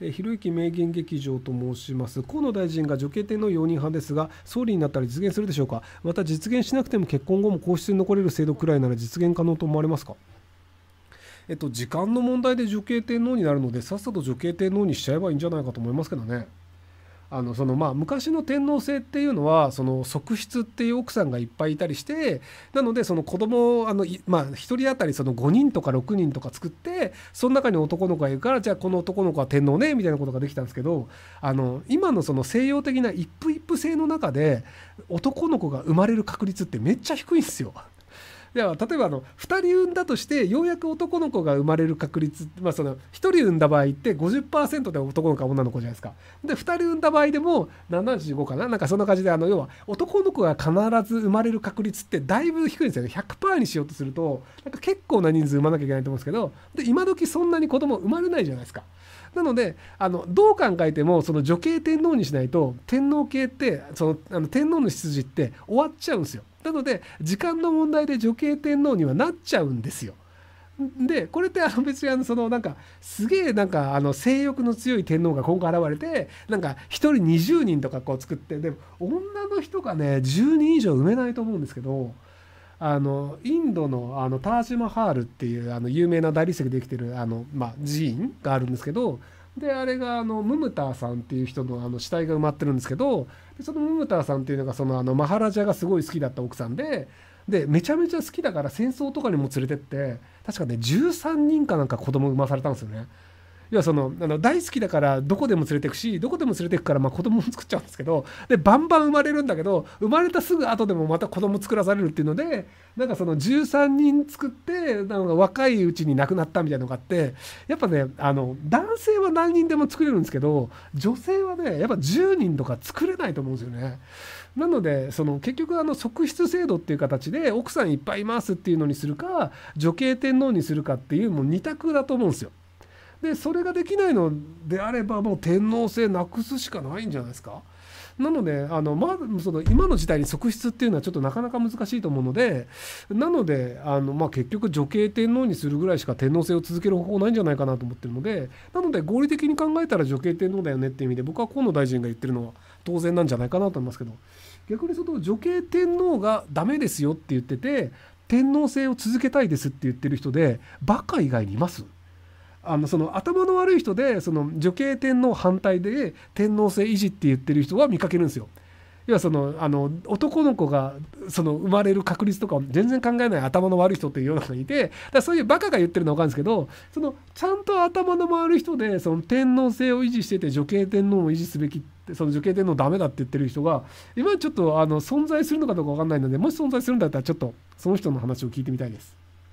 ひろゆき名言劇場と申します河野大臣が女系天皇容認派ですが総理になったら実現するでしょうかまた実現しなくても結婚後も皇室に残れる制度くらいなら実現可能と思われますかえっと時間の問題で女系天皇になるのでさっさと女系天皇にしちゃえばいいんじゃないかと思いますけどね。あのそのまあ昔の天皇制っていうのはその側室っていう奥さんがいっぱいいたりしてなのでその子供あのまあ1人当たりその5人とか6人とか作ってその中に男の子がいるからじゃあこの男の子は天皇ねみたいなことができたんですけどあの今のその西洋的な一夫一夫制の中で男の子が生まれる確率ってめっちゃ低いんですよ。では例えばあの2人産んだとしてようやく男の子が生まれる確率、まあ、その1人産んだ場合って50%で男の子か女の子じゃないですか。で2人産んだ場合でも75かななんかそんな感じであの要は男の子が必ず生まれる確率ってだいぶ低いんですよね100%にしようとするとなんか結構な人数産まなきゃいけないと思うんですけどで今時そんなに子供生まれないじゃないですか。なのであのどう考えてもその女系天皇にしないと天皇系ってそのあの天皇の出自って終わっちゃうんですよ。なので時間の問題で女系天皇にはなっちゃうんですよ。でこれってあの別にあのそのなんかすげえなんかあの性欲の強い天皇が今後現れてなんか1人20人とかこう作ってでも女の人がね10人以上埋めないと思うんですけどあのインドのあのタージマハールっていうあの有名な大理石でできてるあの、まあ、寺院があるんですけどであれがあのムムターさんっていう人のあの死体が埋まってるんですけどでそのムムターさんっていうのがそのあのマハラジャがすごい好きだった奥さんででめちゃめちゃ好きだから戦争とかにも連れてって確かね13人かなんか子供産まされたんですよね。要はそのあの大好きだからどこでも連れてくしどこでも連れてくからまあ子供も作っちゃうんですけどでバンバン生まれるんだけど生まれたすぐ後でもまた子供作らされるっていうのでなんかその13人作ってなんか若いうちに亡くなったみたいなのがあってやっぱねあの男性は何人でも作れるんですけど女性はねやっぱ10人とか作れないと思うんですよね。なのでその結局あの側室制度っていう形で奥さんいっぱいいますっていうのにするか女系天皇にするかっていうもう2択だと思うんですよ。でそれができないのであればもう天皇制なくすしかないんじゃないですか。なのであの、まその今の時代に側室っていうのはちょっとなかなか難しいと思うのでなのであの、まあ、結局女系天皇にするぐらいしか天皇制を続ける方法ないんじゃないかなと思ってるのでなので合理的に考えたら女系天皇だよねっていう意味で僕は河野大臣が言ってるのは当然なんじゃないかなと思いますけど逆にその女系天皇がダメですよって言ってて天皇制を続けたいですって言ってる人でバカ以外にいますあのその頭の悪い人でその女系天皇反対で天皇制維持って言ってる人は見かけるんですよ。要はそのあの男の子がその生まれる確率とか全然考えない頭の悪い人っていう世の中にいてだそういうバカが言ってるのは分かるんですけどそのちゃんと頭の回る人でその天皇制を維持してて女系天皇を維持すべきってその女系天皇ダメだって言ってる人が今ちょっとあの存在するのかどうか分かんないのでもし存在するんだったらちょっとその人の話を聞いてみたいです。